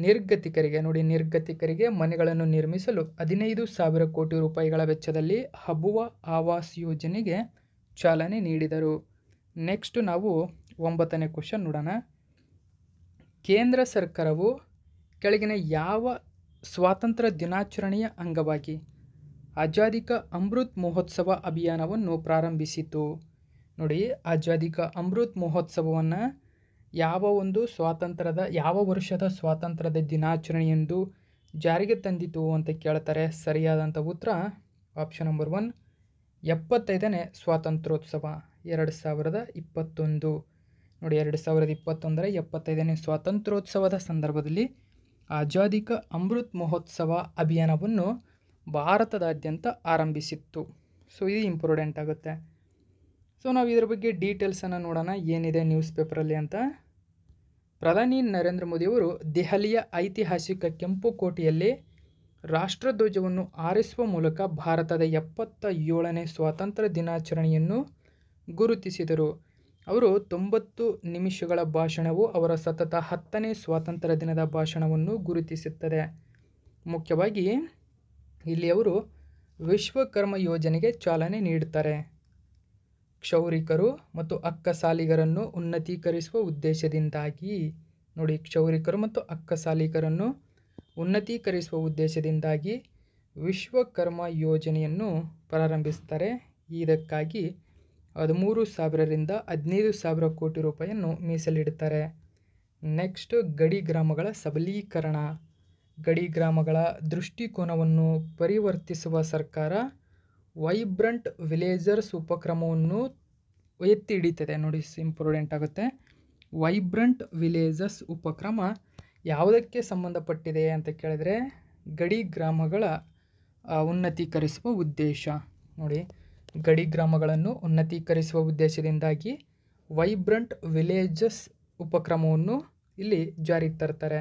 ನಿರ್ಗತಿಕರಿಗೆ ನೋಡಿ ನಿರ್ಗತಿಕರಿಗೆ ಮನೆಗಳನ್ನು ನಿರ್ಮಿಸಲು ಹದಿನೈದು ಸಾವಿರ ಕೋಟಿ ರೂಪಾಯಿಗಳ ವೆಚ್ಚದಲ್ಲಿ ಹಬುವ ಆವಾಸ್ ಯೋಜನೆಗೆ ಚಾಲನೆ ನೀಡಿದರು ನೆಕ್ಸ್ಟ್ ನಾವು ಒಂಬತ್ತನೇ ಕ್ವಶನ್ ನೋಡೋಣ ಕೇಂದ್ರ ಸರ್ಕಾರವು ಕೆಳಗಿನ ಯಾವ ಸ್ವಾತಂತ್ರ್ಯ ದಿನಾಚರಣೆಯ ಅಂಗವಾಗಿ ಆಜಾದಿಕ ಅಮೃತ್ ಮಹೋತ್ಸವ ಅಭಿಯಾನವನ್ನು ಪ್ರಾರಂಭಿಸಿತು ನೋಡಿ ಆಜಾದಿಕ ಅಮೃತ್ ಮಹೋತ್ಸವವನ್ನು ಯಾವ ಒಂದು ಸ್ವಾತಂತ್ರ್ಯದ ಯಾವ ವರ್ಷದ ಸ್ವಾತಂತ್ರ್ಯದ ದಿನಾಚರಣೆಯೆಂದು ಜಾರಿಗೆ ತಂದಿತು ಅಂತ ಕೇಳ್ತಾರೆ ಸರಿಯಾದಂಥ ಉತ್ತರ ಆಪ್ಷನ್ ನಂಬರ್ ಒನ್ ಎಪ್ಪತ್ತೈದನೇ ಸ್ವಾತಂತ್ರ್ಯೋತ್ಸವ ಎರಡು ಸಾವಿರದ ಇಪ್ಪತ್ತೊಂದು ನೋಡಿ ಎರಡು ಸಾವಿರದ ಇಪ್ಪತ್ತೊಂದರ ಎಪ್ಪತ್ತೈದನೇ ಸ್ವಾತಂತ್ರ್ಯೋತ್ಸವದ ಸಂದರ್ಭದಲ್ಲಿ ಆಜಾದಿಕ ಅಮೃತ್ ಮಹೋತ್ಸವ ಅಭಿಯಾನವನ್ನು ಭಾರತದಾದ್ಯಂತ ಆರಂಭಿಸಿತ್ತು ಸೊ ಇದು ಇಂಪಾರ್ಟೆಂಟ್ ಆಗುತ್ತೆ ಸೊ ನಾವು ಇದರ ಬಗ್ಗೆ ಡೀಟೇಲ್ಸನ್ನು ನೋಡೋಣ ಏನಿದೆ ನ್ಯೂಸ್ ಪೇಪರಲ್ಲಿ ಅಂತ ಪ್ರಧಾನಿ ನರೇಂದ್ರ ಮೋದಿಯವರು ದೆಹಲಿಯ ಐತಿಹಾಸಿಕ ಕೆಂಪು ಕೋಟೆಯಲ್ಲಿ ರಾಷ್ಟ್ರಧ್ವಜವನ್ನು ಆರಿಸುವ ಮೂಲಕ ಭಾರತದ ಎಪ್ಪತ್ತ ಏಳನೇ ಸ್ವಾತಂತ್ರ್ಯ ದಿನಾಚರಣೆಯನ್ನು ಗುರುತಿಸಿದರು ಅವರು ತೊಂಬತ್ತು ನಿಮಿಷಗಳ ಭಾಷಣವು ಅವರ ಸತತ ಹತ್ತನೇ ಸ್ವಾತಂತ್ರ್ಯ ದಿನದ ಭಾಷಣವನ್ನು ಗುರುತಿಸುತ್ತದೆ ಮುಖ್ಯವಾಗಿ ಇಲ್ಲಿ ಅವರು ವಿಶ್ವಕರ್ಮ ಯೋಜನೆಗೆ ಚಾಲನೆ ನೀಡುತ್ತಾರೆ ಕ್ಷೌರಿಕರು ಮತ್ತು ಅಕ್ಕ ಸಾಲಿಗರನ್ನು ಉನ್ನತೀಕರಿಸುವ ಉದ್ದೇಶದಿಂದಾಗಿ ನೋಡಿ ಕ್ಷೌರಿಕರು ಮತ್ತು ಅಕ್ಕ ಸಾಲಿಗರನ್ನು ಉನ್ನತೀಕರಿಸುವ ಉದ್ದೇಶದಿಂದಾಗಿ ವಿಶ್ವಕರ್ಮ ಯೋಜನೆಯನ್ನು ಪ್ರಾರಂಭಿಸ್ತಾರೆ ಇದಕ್ಕಾಗಿ ಹದಿಮೂರು ಸಾವಿರರಿಂದ ಹದಿನೈದು ಸಾವಿರ ಕೋಟಿ ರೂಪಾಯಿಯನ್ನು ಮೀಸಲಿಡ್ತಾರೆ ನೆಕ್ಸ್ಟ್ ಗಡಿ ಗ್ರಾಮಗಳ ಸಬಲೀಕರಣ ಗಡಿ ಗ್ರಾಮಗಳ ದೃಷ್ಟಿಕೋನವನ್ನು ಪರಿವರ್ತಿಸುವ ಸರ್ಕಾರ ವೈಬ್ರಂಟ್ ವಿಲೇಜರ್ಸ್ ಉಪಕ್ರಮವನ್ನು ಎತ್ತಿ ಹಿಡಿತದೆ ನೋಡಿ ಇಂಪಾರ್ಟೆಂಟ್ ಆಗುತ್ತೆ ವೈಬ್ರಂಟ್ ವಿಲೇಜಸ್ ಉಪಕ್ರಮ ಯಾವುದಕ್ಕೆ ಸಂಬಂಧಪಟ್ಟಿದೆ ಅಂತ ಕೇಳಿದ್ರೆ ಗಡಿ ಗ್ರಾಮಗಳ ಉನ್ನತೀಕರಿಸುವ ಉದ್ದೇಶ ನೋಡಿ ಗಡಿ ಗ್ರಾಮಗಳನ್ನು ಉನ್ನತೀಕರಿಸುವ ಉದ್ದೇಶದಿಂದಾಗಿ ವೈಬ್ರಂಟ್ ವಿಲೇಜಸ್ ಉಪಕ್ರಮವನ್ನು ಇಲ್ಲಿ ಜಾರಿಗೆ ತರ್ತಾರೆ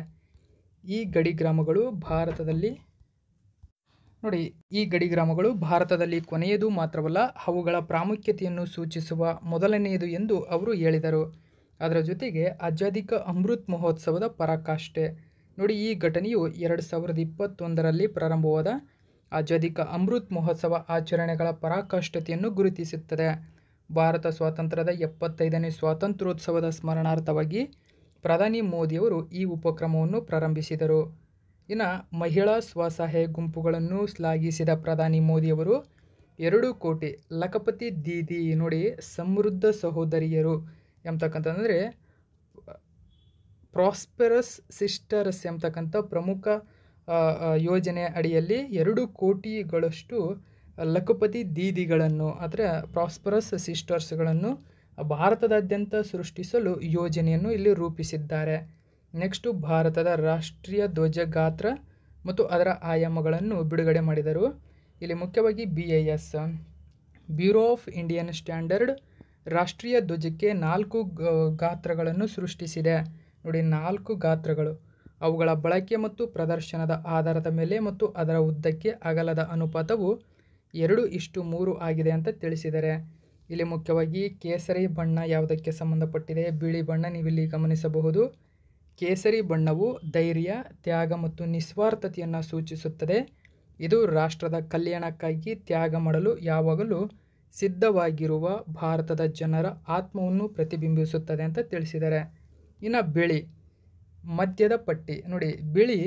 ಈ ಗಡಿ ಗ್ರಾಮಗಳು ಭಾರತದಲ್ಲಿ ನೋಡಿ ಈ ಗಡಿಗ್ರಾಮಗಳು ಭಾರತದಲ್ಲಿ ಕೊನೆಯದು ಮಾತ್ರವಲ್ಲ ಅವುಗಳ ಪ್ರಾಮುಖ್ಯತೆಯನ್ನು ಸೂಚಿಸುವ ಮೊದಲನೆಯದು ಎಂದು ಅವರು ಹೇಳಿದರು ಅದರ ಜೊತೆಗೆ ಅಜಾದಿಕ ಅಮೃತ್ ಮಹೋತ್ಸವದ ಪರಾಕಾಷ್ಠೆ ನೋಡಿ ಈ ಘಟನೆಯು ಎರಡು ಸಾವಿರದ ಇಪ್ಪತ್ತೊಂದರಲ್ಲಿ ಪ್ರಾರಂಭವಾದ ಅಜಾದಿಕ ಅಮೃತ್ ಮಹೋತ್ಸವ ಆಚರಣೆಗಳ ಪರಾಕಾಷ್ಠತೆಯನ್ನು ಗುರುತಿಸುತ್ತದೆ ಭಾರತ ಸ್ವಾತಂತ್ರ್ಯದ ಎಪ್ಪತ್ತೈದನೇ ಸ್ವಾತಂತ್ರ್ಯೋತ್ಸವದ ಸ್ಮರಣಾರ್ಥವಾಗಿ ಪ್ರಧಾನಿ ಮೋದಿಯವರು ಈ ಉಪಕ್ರಮವನ್ನು ಪ್ರಾರಂಭಿಸಿದರು ಇನ್ನು ಮಹಿಳಾ ಸ್ವಸಹಾಯ ಗುಂಪುಗಳನ್ನು ಶ್ಲಾಘಿಸಿದ ಪ್ರಧಾನಿ ಮೋದಿಯವರು ಎರಡು ಕೋಟಿ ಲಖಪತಿ ದೀದಿ ನೋಡಿ ಸಮೃದ್ಧ ಸಹೋದರಿಯರು ಎಂಬತಕ್ಕಂಥಂದರೆ ಪ್ರಾಸ್ಪೆರಸ್ ಸಿಸ್ಟರ್ಸ್ ಎಂಬತಕ್ಕಂಥ ಪ್ರಮುಖ ಯೋಜನೆ ಅಡಿಯಲ್ಲಿ ಎರಡು ಕೋಟಿಗಳಷ್ಟು ಲಖಪತಿ ದೀದಿಗಳನ್ನು ಅಂದರೆ ಪ್ರಾಸ್ಪರಸ್ ಸಿಸ್ಟರ್ಸ್ಗಳನ್ನು ಭಾರತದಾದ್ಯಂತ ಸೃಷ್ಟಿಸಲು ಯೋಜನೆಯನ್ನು ಇಲ್ಲಿ ರೂಪಿಸಿದ್ದಾರೆ ನೆಕ್ಸ್ಟು ಭಾರತದ ರಾಷ್ಟ್ರೀಯ ಧ್ವಜ ಗಾತ್ರ ಮತ್ತು ಅದರ ಆಯಾಮಗಳನ್ನು ಬಿಡುಗಡೆ ಮಾಡಿದರು ಇಲ್ಲಿ ಮುಖ್ಯವಾಗಿ B I S bureau of Indian standard ರಾಷ್ಟ್ರೀಯ ಧ್ವಜಕ್ಕೆ ನಾಲ್ಕು ಗಾತ್ರಗಳನ್ನು ಸೃಷ್ಟಿಸಿದೆ ನೋಡಿ ನಾಲ್ಕು ಗಾತ್ರಗಳು ಅವುಗಳ ಬಳಕೆ ಮತ್ತು ಪ್ರದರ್ಶನದ ಆಧಾರದ ಮೇಲೆ ಮತ್ತು ಅದರ ಉದ್ದಕ್ಕೆ ಅಗಲದ ಅನುಪಾತವು ಎರಡು ಇಷ್ಟು ಮೂರು ಆಗಿದೆ ಅಂತ ತಿಳಿಸಿದರೆ ಇಲ್ಲಿ ಮುಖ್ಯವಾಗಿ ಕೇಸರಿ ಬಣ್ಣ ಯಾವುದಕ್ಕೆ ಸಂಬಂಧಪಟ್ಟಿದೆ ಬಿಳಿ ಬಣ್ಣ ನೀವಿಲ್ಲಿ ಗಮನಿಸಬಹುದು ಕೇಸರಿ ಬಣ್ಣವು ಧೈರ್ಯ ತ್ಯಾಗ ಮತ್ತು ನಿಸ್ವಾರ್ಥತೆಯನ್ನು ಸೂಚಿಸುತ್ತದೆ ಇದು ರಾಷ್ಟ್ರದ ಕಲ್ಯಾಣಕ್ಕಾಗಿ ತ್ಯಾಗ ಮಾಡಲು ಯಾವಾಗಲೂ ಸಿದ್ಧವಾಗಿರುವ ಭಾರತದ ಜನರ ಆತ್ಮವನ್ನು ಪ್ರತಿಬಿಂಬಿಸುತ್ತದೆ ಅಂತ ತಿಳಿಸಿದ್ದಾರೆ ಇನ್ನು ಬಿಳಿ ಮದ್ಯದ ಪಟ್ಟಿ ನೋಡಿ ಬಿಳಿ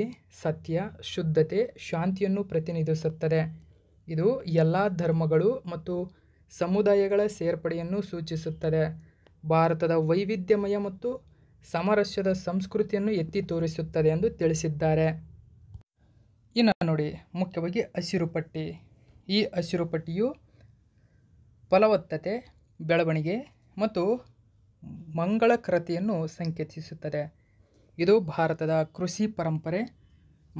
ಸತ್ಯ ಶುದ್ಧತೆ ಶಾಂತಿಯನ್ನು ಪ್ರತಿನಿಧಿಸುತ್ತದೆ ಇದು ಎಲ್ಲ ಧರ್ಮಗಳು ಮತ್ತು ಸಮುದಾಯಗಳ ಸೇರ್ಪಡೆಯನ್ನು ಸೂಚಿಸುತ್ತದೆ ಭಾರತದ ವೈವಿಧ್ಯಮಯ ಮತ್ತು ಸಾಮರಸ್ಯದ ಸಂಸ್ಕೃತಿಯನ್ನು ಎತ್ತಿ ತೋರಿಸುತ್ತದೆ ಎಂದು ತಿಳಿಸಿದ್ದಾರೆ ಇನ್ನು ನೋಡಿ ಮುಖ್ಯವಾಗಿ ಹಸಿರು ಪಟ್ಟಿ ಈ ಹಸಿರು ಪಟ್ಟಿಯು ಫಲವತ್ತತೆ ಬೆಳವಣಿಗೆ ಮತ್ತು ಮಂಗಳ ಕೃತಿಯನ್ನು ಸಂಕೇತಿಸುತ್ತದೆ ಇದು ಭಾರತದ ಕೃಷಿ ಪರಂಪರೆ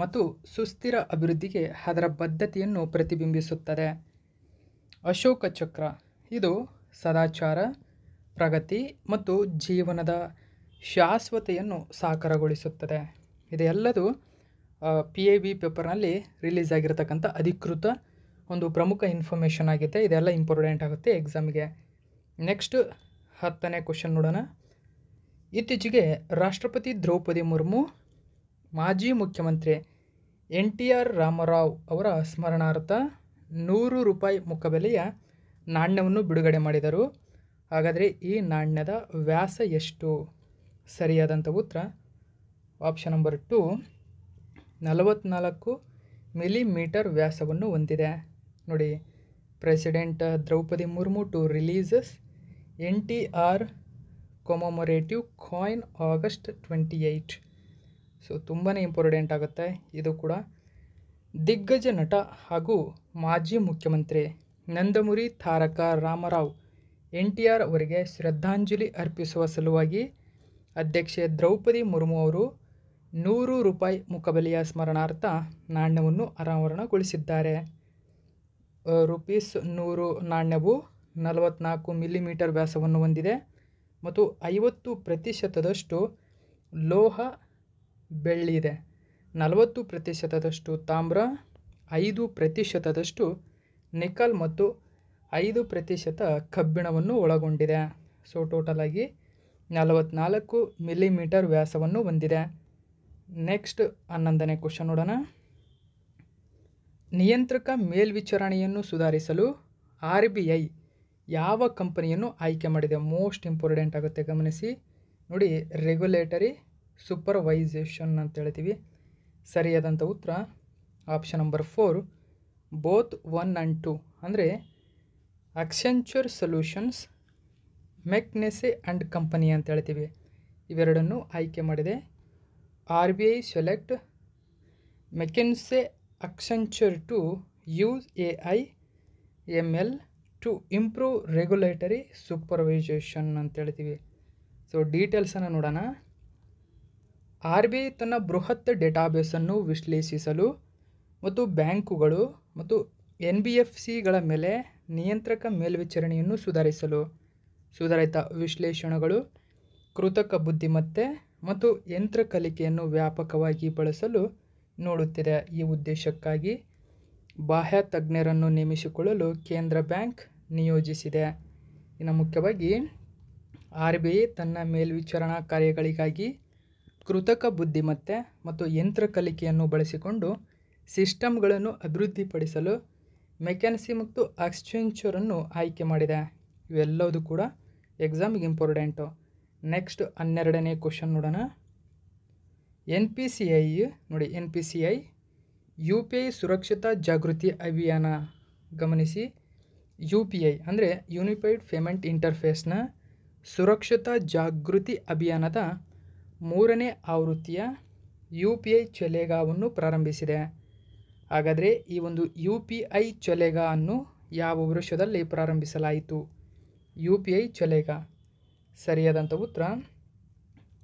ಮತ್ತು ಸುಸ್ಥಿರ ಅಭಿವೃದ್ಧಿಗೆ ಅದರ ಬದ್ಧತೆಯನ್ನು ಪ್ರತಿಬಿಂಬಿಸುತ್ತದೆ ಅಶೋಕ ಚಕ್ರ ಇದು ಸದಾಚಾರ ಪ್ರಗತಿ ಮತ್ತು ಜೀವನದ ಶಾಶ್ವತೆಯನ್ನು ಸಾಕಾರಗೊಳಿಸುತ್ತದೆ ಇದೆಲ್ಲದು ಪಿ ಎ ಬಿ ಪೇಪರ್ನಲ್ಲಿ ರಿಲೀಸ್ ಆಗಿರತಕ್ಕಂಥ ಅಧಿಕೃತ ಒಂದು ಪ್ರಮುಖ ಇನ್ಫಾರ್ಮೇಷನ್ ಆಗಿದೆ ಇದೆಲ್ಲ ಇಂಪಾರ್ಟೆಂಟ್ ಆಗುತ್ತೆ ಎಕ್ಸಾಮ್ಗೆ ನೆಕ್ಸ್ಟ್ ಹತ್ತನೇ ಕ್ವಶನ್ ನೋಡೋಣ ಇತ್ತೀಚೆಗೆ ರಾಷ್ಟ್ರಪತಿ ದ್ರೌಪದಿ ಮುರ್ಮು ಮಾಜಿ ಮುಖ್ಯಮಂತ್ರಿ ಎನ್ ಟಿ ಆರ್ ರಾಮರಾವ್ ಅವರ ಸ್ಮರಣಾರ್ಥ ನೂರು ರೂಪಾಯಿ ಮುಖಬೆಲೆಯ ನಾಣ್ಯವನ್ನು ಬಿಡುಗಡೆ ಮಾಡಿದರು ಹಾಗಾದರೆ ಈ ನಾಣ್ಯದ ವ್ಯಾಸ ಎಷ್ಟು ಸರಿಯಾದಂಥ ಉತ್ತರ ಆಪ್ಷನ್ ನಂಬರ್ ಟು ನಲವತ್ನಾಲ್ಕು ಮಿಲಿಮೀಟರ್ ವ್ಯಾಸವನ್ನು ಹೊಂದಿದೆ ನೋಡಿ president Droupadi Murmu to releases N T R commemorative coin August twenty eight so ತುಂಬಾ ಇಂಪಾರ್ಟೆಂಟ್ ಆಗುತ್ತೆ ಇದು ಕೂಡ ದಿಗ್ಗಜ ನಟ ಹಾಗೂ ಮಾಜಿ ಮುಖ್ಯಮಂತ್ರಿ ನಂದಮುರಿ ತಾರಕ ರಾಮರಾವ್ ಎನ್ ಟಿ ಆರ್ ಅವರಿಗೆ ಶ್ರದ್ಧಾಂಜಲಿ ಅರ್ಪಿಸುವ ಸಲುವಾಗಿ ಅಧ್ಯಕ್ಷೆ ದ್ರೌಪದಿ ಮುರ್ಮು ಅವರು ನೂರು ರೂಪಾಯಿ ಮುಖಬೆಲೆಯ ಸ್ಮರಣಾರ್ಥ ನಾಣ್ಯವನ್ನು ಅನಾವರಣಗೊಳಿಸಿದ್ದಾರೆ ರುಪೀಸ್ ನೂರು ನಾಣ್ಯವು ನಲವತ್ತ್ನಾಲ್ಕು ಮಿಲಿಮೀಟರ್ ವ್ಯಾಸವನ್ನು ಹೊಂದಿದೆ ಮತ್ತು ಐವತ್ತು ಪ್ರತಿಶತದಷ್ಟು ಲೋಹ ಬೆಳ್ಳಿ ಇದೆ ನಲವತ್ತು ಪ್ರತಿಶತದಷ್ಟು ತಾಮ್ರ ಐದು ಪ್ರತಿಶತದಷ್ಟು ನಿಕಲ್ ಮತ್ತು ಐದು ಪ್ರತಿಶತ ಕಬ್ಬಿಣವನ್ನು ಒಳಗೊಂಡಿದೆ ಸೊ ಟೋಟಲಾಗಿ ನಲವತ್ನಾಲ್ಕು ಮಿಲಿಮೀಟರ್ ವ್ಯಾಸವನ್ನು ಹೊಂದಿದೆ ನೆಕ್ಸ್ಟ್ ಹನ್ನೊಂದನೇ ಕ್ವಶನ್ ನೋಡೋಣ ನಿಯಂತ್ರಕ ಮೇಲ್ವಿಚಾರಣೆಯನ್ನು ಸುಧಾರಿಸಲು ಆರ್ ಬಿ ಐ ಯಾವ ಕಂಪನಿಯನ್ನು ಆಯ್ಕೆ ಮಾಡಿದೆ ಮೋಸ್ಟ್ ಇಂಪಾರ್ಟೆಂಟ್ ಆಗುತ್ತೆ ಗಮನಿಸಿ ನೋಡಿ ರೆಗ್ಯುಲೇಟರಿ ಸೂಪರ್ವೈಸೇಷನ್ ಅಂತ ಹೇಳ್ತೀವಿ ಸರಿಯಾದಂಥ ಉತ್ತರ option number four both one and two ಅಂದರೆ Accenture Solutions McKinsey and company ಅಂತ ಹೇಳ್ತೀವಿ ಇವೆರಡನ್ನು ಆಯ್ಕೆ ಮಾಡಿದೆ R B I select McKinsey Accenture to use A I M L to improve regulatory supervision ಅಂತ ಹೇಳ್ತೀವಿ ಸೊ ಡೀಟೇಲ್ಸನ್ನು ನೋಡೋಣ ಆರ್ ಬಿ ಐ ತನ್ನ ಬೃಹತ್ ಡೇಟಾಬೇಸನ್ನು ವಿಶ್ಲೇಷಿಸಲು ಮತ್ತು ಬ್ಯಾಂಕುಗಳು ಮತ್ತು ಎನ್ ಬಿ ಎಫ್ ಸಿಗಳ ಮೇಲೆ ನಿಯಂತ್ರಕ ಮೇಲ್ವಿಚಾರಣೆಯನ್ನು ಸುಧಾರಿಸಲು ಸುಧಾರಿತ ವಿಶ್ಲೇಷಣೆಗಳು ಕೃತಕ ಬುದ್ಧಿಮತ್ತೆ ಮತ್ತು ಯಂತ್ರ ಕಲಿಕೆಯನ್ನು ವ್ಯಾಪಕವಾಗಿ ಬಳಸಲು ನೋಡುತ್ತಿದೆ ಈ ಉದ್ದೇಶಕ್ಕಾಗಿ ಬಾಹ್ಯ ತಜ್ಞರನ್ನು ನೇಮಿಸಿಕೊಳ್ಳಲು ಕೇಂದ್ರ ಬ್ಯಾಂಕ್ ನಿಯೋಜಿಸಿದೆ ಇನ್ನು ಮುಖ್ಯವಾಗಿ ಆರ್ ಬಿ ಐ ತನ್ನ ಮೇಲ್ವಿಚಾರಣಾ ಕಾರ್ಯಗಳಿಗಾಗಿ ಕೃತಕ ಬುದ್ಧಿಮತ್ತೆ ಮತ್ತು ಯಂತ್ರ ಕಲಿಕೆಯನ್ನು ಬಳಸಿಕೊಂಡು ಸಿಸ್ಟಮ್ಗಳನ್ನು ಅಭಿವೃದ್ಧಿಪಡಿಸಲು ಮೆಕ್ಯಾನಿಸಿ ಮತ್ತು ಆಕ್ಸ್ಚೆಂಚರನ್ನು ಆಯ್ಕೆ ಮಾಡಿದೆ ಇವೆಲ್ಲವೂ ಕೂಡ ಎಕ್ಸಾಮಿಗೆ ಇಂಪಾರ್ಟೆಂಟು ನೆಕ್ಸ್ಟ್ ಹನ್ನೆರಡನೇ ಕ್ವಶನ್ ನೋಡೋಣ ಎನ್ ಪಿ ಸಿ ಐ ನೋಡಿ N P C I U P I ಸುರಕ್ಷತಾ ಜಾಗೃತಿ ಅಭಿಯಾನ ಗಮನಿಸಿ ಯು ಪಿ ಐ ಅಂದರೆ ಯೂನಿಫೈಡ್ ಪೇಮೆಂಟ್ ಇಂಟರ್ಫೇಸ್ನ ಸುರಕ್ಷತಾ ಜಾಗೃತಿ ಅಭಿಯಾನದ ಮೂರನೇ ಆವೃತ್ತಿಯ ಯು ಪಿ ಐ ಚೊಲೆಗಾವನ್ನು ಪ್ರಾರಂಭಿಸಿದೆ ಹಾಗಾದರೆ ಈ ಒಂದು ಯು ಪಿ ಐ ಅನ್ನು ಯಾವ ವರ್ಷದಲ್ಲಿ ಪ್ರಾರಂಭಿಸಲಾಯಿತು ಯು ಪಿ ಐ ಚಲೇಗ ಸರಿಯಾದಂಥ ಉತ್ತರ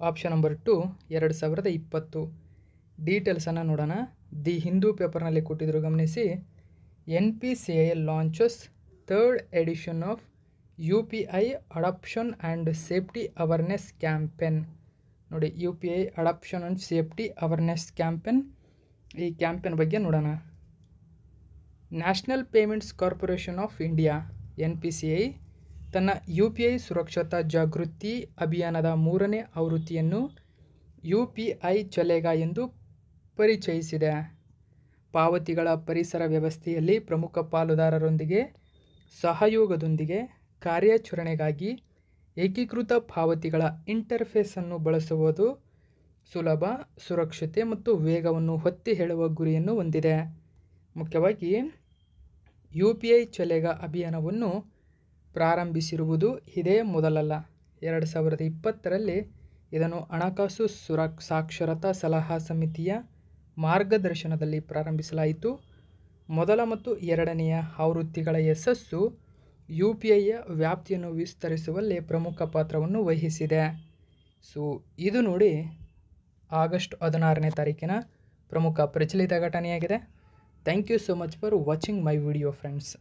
ಆಪ್ಷನ್ ನಂಬರ್ ಟು ಎರಡು ಸಾವಿರದ ಇಪ್ಪತ್ತು ಡೀಟೇಲ್ಸನ್ನು ನೋಡೋಣ ದಿ ಹಿಂದೂ ಪೇಪರ್ನಲ್ಲಿ ಕೊಟ್ಟಿದ್ದರು ಗಮನಿಸಿ N P C I launches third edition of U P I adoption and safety awareness campaign ನೋಡಿ U P I adoption and safety awareness campaign ಈ ಕ್ಯಾಂಪೇನ್ ಬಗ್ಗೆ ನೋಡೋಣ National Payments Corporation of India N P C I ತನ್ನ ಯು ಪಿ ಐ ಸುರಕ್ಷತಾ ಜಾಗೃತಿ ಅಭಿಯಾನದ ಮೂರನೇ ಆವೃತ್ತಿಯನ್ನು ಯು ಪಿ ಐ ಎಂದು ಪರಿಚಯಿಸಿದೆ ಪಾವತಿಗಳ ಪರಿಸರ ವ್ಯವಸ್ಥೆಯಲ್ಲಿ ಪ್ರಮುಖ ಪಾಲುದಾರರೊಂದಿಗೆ ಸಹಯೋಗದೊಂದಿಗೆ ಕಾರ್ಯಾಚರಣೆಗಾಗಿ ಏಕೀಕೃತ ಪಾವತಿಗಳ ಇಂಟರ್ಫೇಸನ್ನು ಬಳಸುವುದು ಸುಲಭ ಸುರಕ್ಷತೆ ಮತ್ತು ವೇಗವನ್ನು ಹೊತ್ತಿ ಹೇಳುವ ಗುರಿಯನ್ನು ಹೊಂದಿದೆ ಮುಖ್ಯವಾಗಿ ಯು ಪಿ ಐ ಚಲೇಗ ಅಭಿಯಾನವನ್ನು ಪ್ರಾರಂಭಿಸಿರುವುದು ಇದೇ ಮೊದಲಲ್ಲ ಎರಡು ಸಾವಿರದ ಇಪ್ಪತ್ತರಲ್ಲಿ ಇದನ್ನು ಹಣಕಾಸು ಸುರ ಸಾಕ್ಷರತಾ ಸಲಹಾ ಸಮಿತಿಯ ಮಾರ್ಗದರ್ಶನದಲ್ಲಿ ಪ್ರಾರಂಭಿಸಲಾಯಿತು ಮೊದಲ ಮತ್ತು ಎರಡನೆಯ ಆವೃತ್ತಿಗಳ ಯಶಸ್ಸು ಯು ಪಿ ಐಯ ವ್ಯಾಪ್ತಿಯನ್ನು ವಿಸ್ತರಿಸುವಲ್ಲಿ ಪ್ರಮುಖ ಪಾತ್ರವನ್ನು ವಹಿಸಿದೆ ಸೊ ಇದು ನೋಡಿ ಆಗಸ್ಟ್ ಹದಿನಾರನೇ ತಾರೀಕಿನ ಪ್ರಮುಖ ಪ್ರಚಲಿತ ಘಟನೆಯಾಗಿದೆ thank you so much for watching my video friends